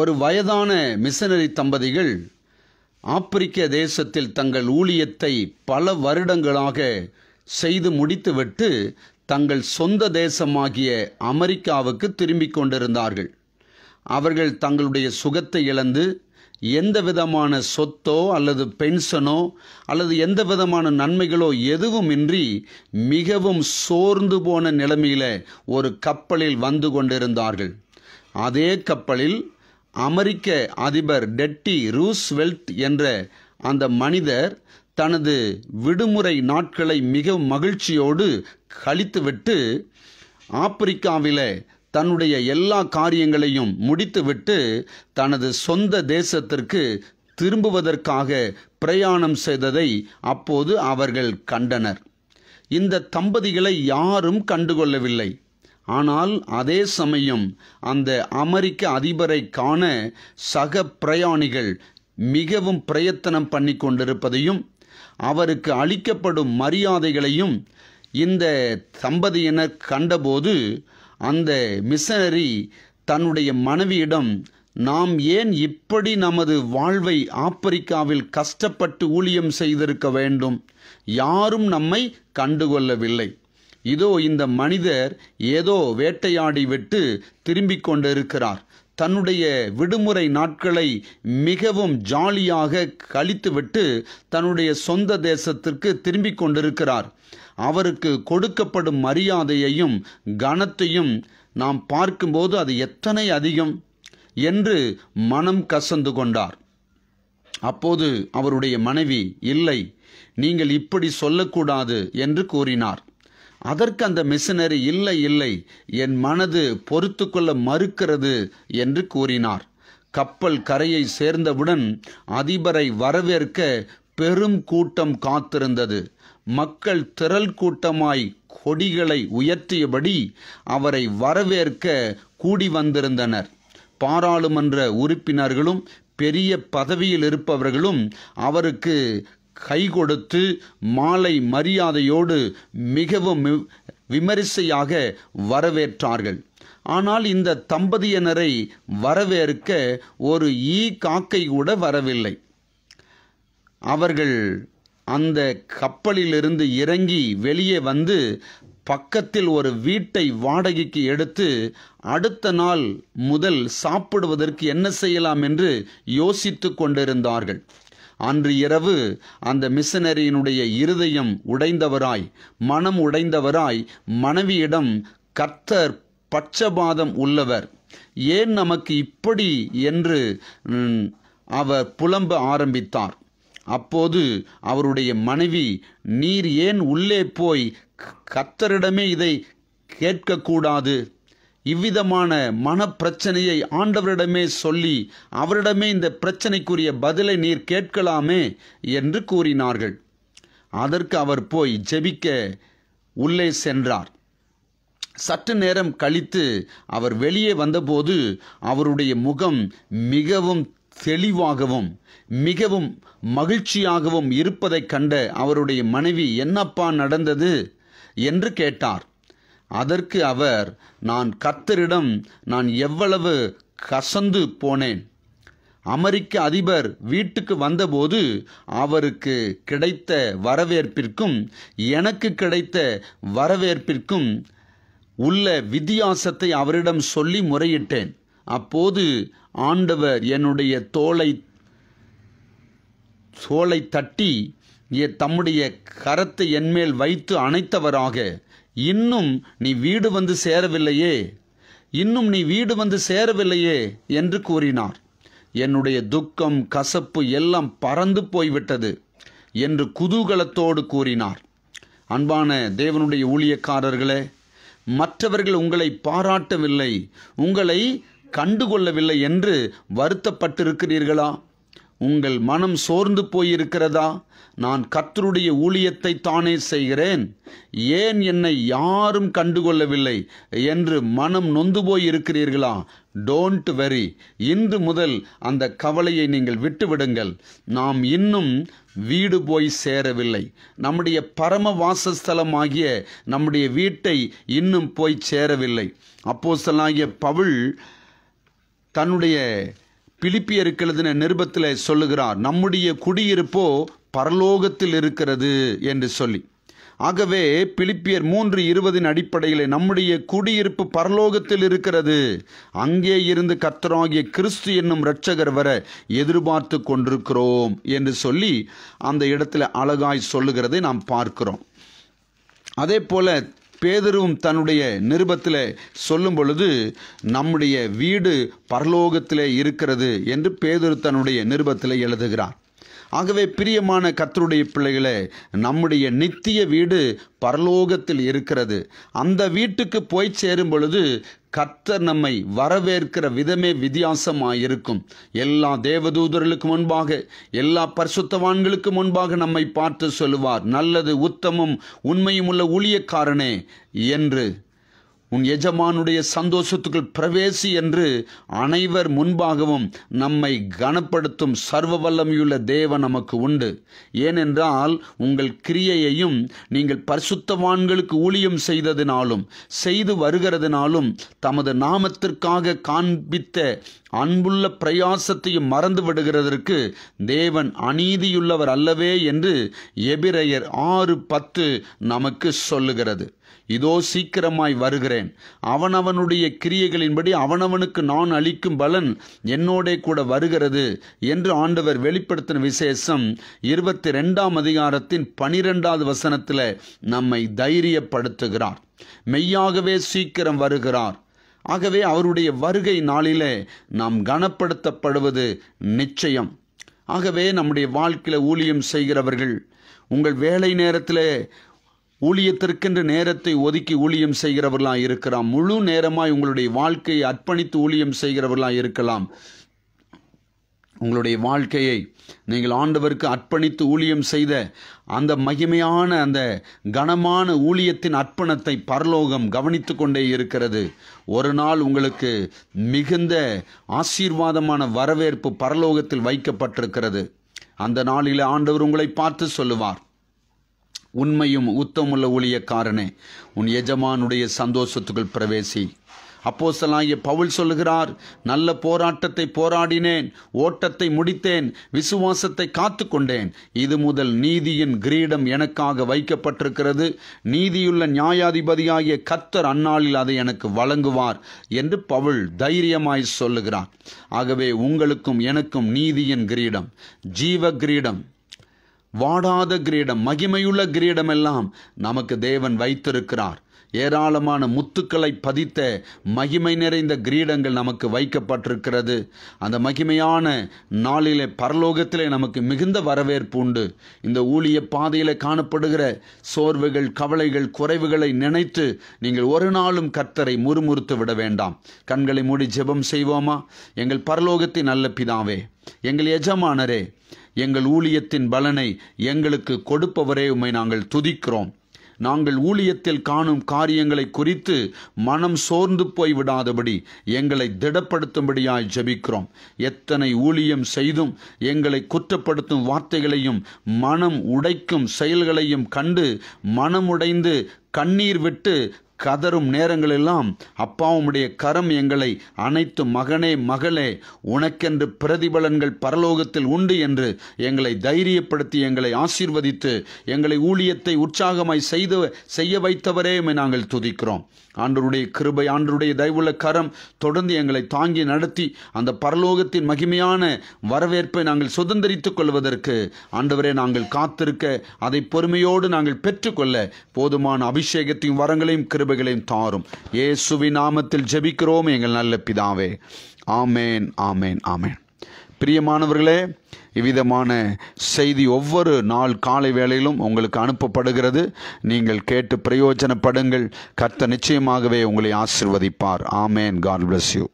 ஒரு வயதான மிஷனரி தம்பதிகள் ஆப்பிரிக்க தேசத்தில் தங்கள் ஊழியத்தை பல வருடங்களாக செய்து முடித்துவிட்டு தங்கள் சொந்த தேசமாகிய அமெரிக்காவுக்கு திரும்பிக் கொண்டிருந்தார்கள் அவர்கள் தங்களுடைய சுகத்தை இழந்து எந்த விதமான சொத்தோ அல்லது பென்ஷனோ அல்லது எந்த விதமான நன்மைகளோ எதுவும் இன்றி மிகவும் சோர்ந்து போன நிலைமையில் ஒரு கப்பலில் வந்து கொண்டிருந்தார்கள் அதே கப்பலில் அமெரிக்க அதிபர் டெட்டி ரூஸ்வெல்ட் என்ற அந்த மனிதர் தனது விடுமுறை நாட்களை மிக மகிழ்ச்சியோடு கழித்துவிட்டு ஆப்பிரிக்காவில் தன்னுடைய எல்லா காரியங்களையும் முடித்துவிட்டு தனது சொந்த தேசத்திற்கு திரும்புவதற்காக பிரயாணம் செய்ததை அப்போது அவர்கள் கண்டனர் இந்த தம்பதிகளை யாரும் கண்டுகொள்ளவில்லை ஆனால் அதே சமயம் அந்த அமெரிக்க அதிபரை காண சக பிரயாணிகள் மிகவும் பிரயத்தனம் பண்ணி கொண்டிருப்பதையும் அவருக்கு அளிக்கப்படும் மரியாதைகளையும் இந்த தம்பதியினர் கண்டபோது அந்த மிஷனரி தன்னுடைய மனைவியிடம் நாம் ஏன் இப்படி நமது வாழ்வை ஆப்பிரிக்காவில் கஷ்டப்பட்டு ஊழியம் செய்திருக்க வேண்டும் யாரும் நம்மை கண்டுகொள்ளவில்லை இதோ இந்த மனிதர் ஏதோ வேட்டையாடி விட்டு திரும்பிக் கொண்டிருக்கிறார் தன்னுடைய விடுமுறை நாட்களை மிகவும் ஜாலியாக கழித்துவிட்டு தன்னுடைய சொந்த தேசத்திற்கு திரும்பிக் கொண்டிருக்கிறார் அவருக்கு கொடுக்கப்படும் மரியாதையையும் கனத்தையும் நாம் பார்க்கும்போது அது எத்தனை அதிகம் என்று மனம் கசந்து கொண்டார் அப்போது அவருடைய மனைவி இல்லை நீங்கள் இப்படி சொல்லக்கூடாது என்று கூறினார் அதற்கு அந்த மிஷனரி இல்லை இல்லை என் மனது பொறுத்து கொள்ள மறுக்கிறது என்று கூறினார் கப்பல் கரையை சேர்ந்தவுடன் அதிபரை வரவேற்க பெரும் கூட்டம் காத்திருந்தது மக்கள் திரள் கூட்டமாய் கொடிகளை உயர்த்தியபடி அவரை வரவேற்க கூடி வந்திருந்தனர் பாராளுமன்ற உறுப்பினர்களும் பெரிய பதவியில் இருப்பவர்களும் அவருக்கு கை கொடுத்து மாலை மரியாதையோடு மிகவும் விமரிசையாக வரவேற்றார்கள் ஆனால் இந்த தம்பதியினரை வரவேற்க ஒரு ஈ காக்கை கூட வரவில்லை அவர்கள் அந்த கப்பலிலிருந்து இறங்கி வெளியே வந்து பக்கத்தில் ஒரு வீட்டை வாடகைக்கு எடுத்து அடுத்த நாள் முதல் சாப்பிடுவதற்கு என்ன செய்யலாம் என்று யோசித்து கொண்டிருந்தார்கள் அன்று இரவு அந்த மிஷனரியினுடைய இருதயம் உடைந்தவராய் மனம் உடைந்தவராய் மனைவியிடம் கர்த்தர் பட்சபாதம் உள்ளவர் ஏன் நமக்கு இப்படி என்று அவர் புலம்ப ஆரம்பித்தார் அப்போது அவருடைய மனைவி நீர் ஏன் உள்ளே போய் கத்தரிடமே இதை கேட்கக்கூடாது இவ்விதமான மனப்பிரச்சனையை ஆண்டவரிடமே சொல்லி அவரிடமே இந்த பிரச்சனைக்குரிய பதிலை நீர் கேட்கலாமே என்று கூறினார்கள் அதற்கு அவர் போய் ஜெபிக்க உள்ளே சென்றார் சற்று நேரம் கழித்து அவர் வெளியே வந்தபோது அவருடைய முகம் மிகவும் தெளிவாகவும் மிகவும் மகிழ்ச்சியாகவும் இருப்பதைக் கண்ட அவருடைய மனைவி என்னப்பா நடந்தது என்று கேட்டார் அதற்கு அவர் நான் கத்தரிடம் நான் எவ்வளவு கசந்து போனேன் அமெரிக்க அதிபர் வீட்டுக்கு வந்தபோது அவருக்கு கிடைத்த வரவேற்பிற்கும் எனக்கு கிடைத்த வரவேற்பிற்கும் உள்ள வித்தியாசத்தை அவரிடம் சொல்லி முறையிட்டேன் அப்போது ஆண்டவர் என்னுடைய தோலை தோலை தட்டி தம்முடைய கரத்தை என்மேல் வைத்து அணைத்தவராக இன்னும் நீ வீடு வந்து சேரவில்லையே இன்னும் நீ வீடு வந்து சேரவில்லையே என்று கூறினார் என்னுடைய துக்கம் கசப்பு எல்லாம் பறந்து போய்விட்டது என்று குதூகலத்தோடு கூறினார் அன்பான தேவனுடைய ஊழியக்காரர்களே மற்றவர்கள் உங்களை பாராட்டவில்லை உங்களை கண்டுகொள்ளவில்லை என்று வருத்தப்பட்டிருக்கிறீர்களா உங்கள் மனம் சோர்ந்து போயிருக்கிறதா நான் கத்தருடைய ஊழியத்தை தானே செய்கிறேன் ஏன் என்னை யாரும் கண்டுகொள்ளவில்லை என்று மனம் நொந்து போய் இருக்கிறீர்களா டோன்ட் வெரி இன்று முதல் அந்த கவலையை நீங்கள் விட்டுவிடுங்கள் நாம் இன்னும் வீடு போய் சேரவில்லை நம்முடைய பரம வாசஸ்தலமாகிய நம்முடைய வீட்டை இன்னும் போய் சேரவில்லை அப்போஸ்தலாகிய பவுல் தன்னுடைய பிலிப்பியருக்கு எழுதின நிருபத்தில் சொல்லுகிறார் நம்முடைய குடியிருப்போ பரலோகத்தில் இருக்கிறது என்று சொல்லி ஆகவே பிலிப்பியர் மூன்று இருபதின் அடிப்படையில் நம்முடைய குடியிருப்பு பரலோகத்தில் இருக்கிறது அங்கே இருந்து கர்த்தராகிய கிறிஸ்து என்னும் இரட்சகர் வர எதிர்பார்த்து கொண்டிருக்கிறோம் என்று சொல்லி அந்த இடத்துல அழகாய் சொல்லுகிறதை நாம் பார்க்கிறோம் அதே போல பேதரும் தன்னுடைய நிருபத்தில் சொல்லும் பொழுது நம்முடைய வீடு பரலோகத்திலே இருக்கிறது என்று பேதரு தன்னுடைய நிருபத்தில் எழுதுகிறார் ஆகவே பிரியமான கத்தருடைய பிள்ளைகளே நம்முடைய நித்திய வீடு பரலோகத்தில் இருக்கிறது அந்த வீட்டுக்கு போய் சேரும் பொழுது கத்தர் நம்மை வரவேற்கிற விதமே வித்தியாசமாக இருக்கும் எல்லா தேவதூதர்களுக்கு முன்பாக எல்லா பரிசுத்தவான்களுக்கு முன்பாக நம்மை பார்த்து சொல்லுவார் நல்லது உத்தமும் உண்மையும் உள்ள ஊழியக்காரனே என்று உன் எஜமானுடைய சந்தோஷத்துக்குள் பிரவேசி என்று அனைவர் முன்பாகவும் நம்மை கனப்படுத்தும் சர்வ வல்லமையுள்ள தேவ நமக்கு உண்டு ஏனென்றால் உங்கள் கிரியையையும் நீங்கள் பரிசுத்தவான்களுக்கு ஊழியம் செய்ததினாலும் செய்து வருகிறதுனாலும் தமது நாமத்திற்காக காண்பித்த அன்புள்ள பிரயாசத்தையும் மறந்து விடுகிறதற்கு தேவன் அநீதியுள்ளவர் அல்லவே என்று எபிரையர் ஆறு பத்து நமக்கு சொல்லுகிறது இதோ சீக்கிரமாய் வருகிறேன் அவனவனுடைய கிரியைகளின்படி அவனவனுக்கு நான் அளிக்கும் பலன் என்னோடே கூட வருகிறது என்று ஆண்டவர் வெளிப்படுத்தின விசேஷம் இருபத்தி ரெண்டாம் அதிகாரத்தின் பனிரெண்டாவது வசனத்தில் நம்மை தைரியப்படுத்துகிறார் மெய்யாகவே சீக்கிரம் வருகிறார் ஆகவே அவருடைய வருகை நாளிலே நாம் கனப்படுத்தப்படுவது நிச்சயம் ஆகவே நம்முடைய வாழ்க்கையில் ஊழியம் செய்கிறவர்கள் உங்கள் வேலை நேரத்தில் ஊழியத்திற்கென்று நேரத்தை ஒதுக்கி ஊழியம் செய்கிறவர்களாக இருக்கலாம் முழு நேரமாய் உங்களுடைய வாழ்க்கையை அர்ப்பணித்து ஊழியம் செய்கிறவர்களாக இருக்கலாம் உங்களுடைய வாழ்க்கையை நீங்கள் ஆண்டவருக்கு அர்ப்பணித்து ஊழியம் செய்த அந்த மகிமையான அந்த கனமான ஊழியத்தின் அர்ப்பணத்தை பரலோகம் கவனித்து கொண்டே இருக்கிறது ஒரு நாள் உங்களுக்கு மிகுந்த ஆசீர்வாதமான வரவேற்பு பரலோகத்தில் வைக்கப்பட்டிருக்கிறது அந்த நாளில் ஆண்டவர் உங்களை பார்த்து சொல்லுவார் உண்மையும் உத்தமுள்ள ஊழியக்காரனே உன் எஜமானுடைய சந்தோஷத்துக்குள் பிரவேசி அப்போசலாகிய பவுல் சொல்கிறார் நல்ல போராட்டத்தை போராடினேன் ஓட்டத்தை முடித்தேன் விசுவாசத்தை காத்து கொண்டேன் இது முதல் நீதியின் கிரீடம் எனக்காக வைக்கப்பட்டிருக்கிறது நீதியுள்ள நியாயாதிபதியாகிய கத்தர் அந்நாளில் அதை எனக்கு வழங்குவார் என்று பவுல் தைரியமாய் சொல்லுகிறார் ஆகவே உங்களுக்கும் எனக்கும் நீதியின் கிரீடம் ஜீவ கிரீடம் வாடாத கிரீடம் மகிமையுள்ள கிரீடமெல்லாம் நமக்கு தேவன் வைத்திருக்கிறார் ஏராளமான முத்துக்களை பதித்த மகிமை நிறைந்த கிரீடங்கள் நமக்கு வைக்கப்பட்டிருக்கிறது அந்த மகிமையான நாளிலே பரலோகத்திலே நமக்கு மிகுந்த வரவேற்பு உண்டு இந்த ஊழிய பாதையில் காணப்படுகிற சோர்வுகள் கவலைகள் குறைவுகளை நினைத்து நீங்கள் ஒரு நாளும் கர்த்தரை முறுமுறுத்து விட வேண்டாம் கண்களை மூடி ஜெபம் செய்வோமா எங்கள் பரலோகத்தின் நல்ல பிதாவே எங்கள் எஜமானரே எங்கள் ஊழியத்தின் பலனை எங்களுக்கு கொடுப்பவரே உம்மை நாங்கள் துதிக்கிறோம் நாங்கள் ஊழியத்தில் காணும் காரியங்களை குறித்து மனம் சோர்ந்து போய்விடாதபடி எங்களை திடப்படுத்தும்படியாய் ஜபிக்கிறோம் எத்தனை ஊழியம் செய்தும் எங்களை குற்றப்படுத்தும் வார்த்தைகளையும் மனம் உடைக்கும் செயல்களையும் கண்டு மனமுடைந்து கண்ணீர் விட்டு கதறும் நேரங்களெல்லாம் அப்பாவுடைய கரம் எங்களை அனைத்து மகனே மகளே உனக்கென்று பிரதிபலன்கள் பரலோகத்தில் உண்டு என்று எங்களை தைரியப்படுத்தி எங்களை ஆசீர்வதித்து எங்களை ஊழியத்தை உற்சாகமாய் செய்து செய்ய வைத்தவரே நாங்கள் துதிக்கிறோம் ஆண்டருடைய கிருபை ஆண்டருடைய தயவுள்ள கரம் தொடர்ந்து எங்களை தாங்கி நடத்தி அந்த பரலோகத்தின் மகிமையான வரவேற்பை நாங்கள் சுதந்திரித்துக் கொள்வதற்கு ஆண்டவரே நாங்கள் காத்திருக்க அதை பொறுமையோடு நாங்கள் பெற்றுக்கொள்ள போதுமான அபிஷேகத்தையும் வரங்களையும் கிருபை கிருபைகளையும் தாரும் இயேசுவி நாமத்தில் ஜெபிக்கிறோம் எங்கள் நல்ல பிதாவே ஆமேன் ஆமேன் ஆமேன் பிரியமானவர்களே இவ்விதமான செய்தி ஒவ்வொரு நாள் காலை வேளையிலும் உங்களுக்கு அனுப்பப்படுகிறது நீங்கள் கேட்டு பிரயோஜனப்படுங்கள் கர்த்த நிச்சயமாகவே உங்களை ஆசிர்வதிப்பார் ஆமேன் காட் பிளஸ் யூ